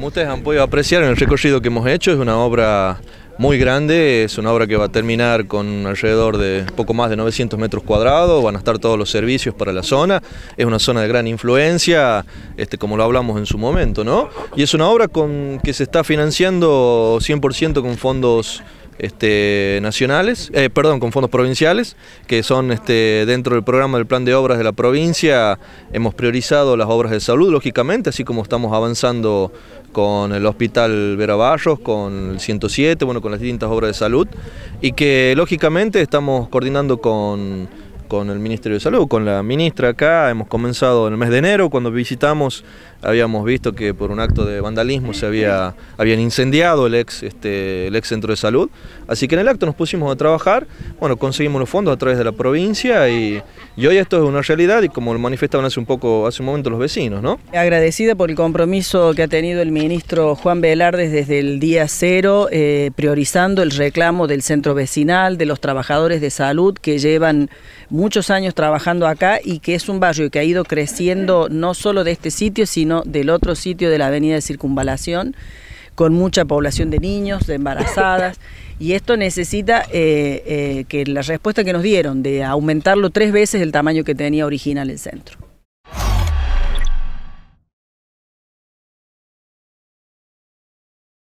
Como ustedes han podido apreciar en el recorrido que hemos hecho, es una obra muy grande, es una obra que va a terminar con alrededor de poco más de 900 metros cuadrados, van a estar todos los servicios para la zona, es una zona de gran influencia, este, como lo hablamos en su momento, ¿no? Y es una obra con, que se está financiando 100% con fondos este, nacionales, eh, perdón, con fondos provinciales, que son este, dentro del programa del plan de obras de la provincia, hemos priorizado las obras de salud, lógicamente, así como estamos avanzando con el Hospital Veraballos, con el 107, bueno, con las distintas obras de salud, y que lógicamente estamos coordinando con con el Ministerio de Salud, con la ministra acá. Hemos comenzado en el mes de enero, cuando visitamos, habíamos visto que por un acto de vandalismo se había habían incendiado el ex, este, el ex centro de salud. Así que en el acto nos pusimos a trabajar, bueno, conseguimos los fondos a través de la provincia y, y hoy esto es una realidad y como lo manifestaban hace un poco, hace un momento los vecinos, ¿no? Agradecida por el compromiso que ha tenido el ministro Juan Velardes desde el día cero, eh, priorizando el reclamo del centro vecinal, de los trabajadores de salud que llevan muchos años trabajando acá y que es un barrio que ha ido creciendo no solo de este sitio, sino del otro sitio de la avenida de Circunvalación, con mucha población de niños, de embarazadas. Y esto necesita eh, eh, que la respuesta que nos dieron de aumentarlo tres veces el tamaño que tenía original el centro.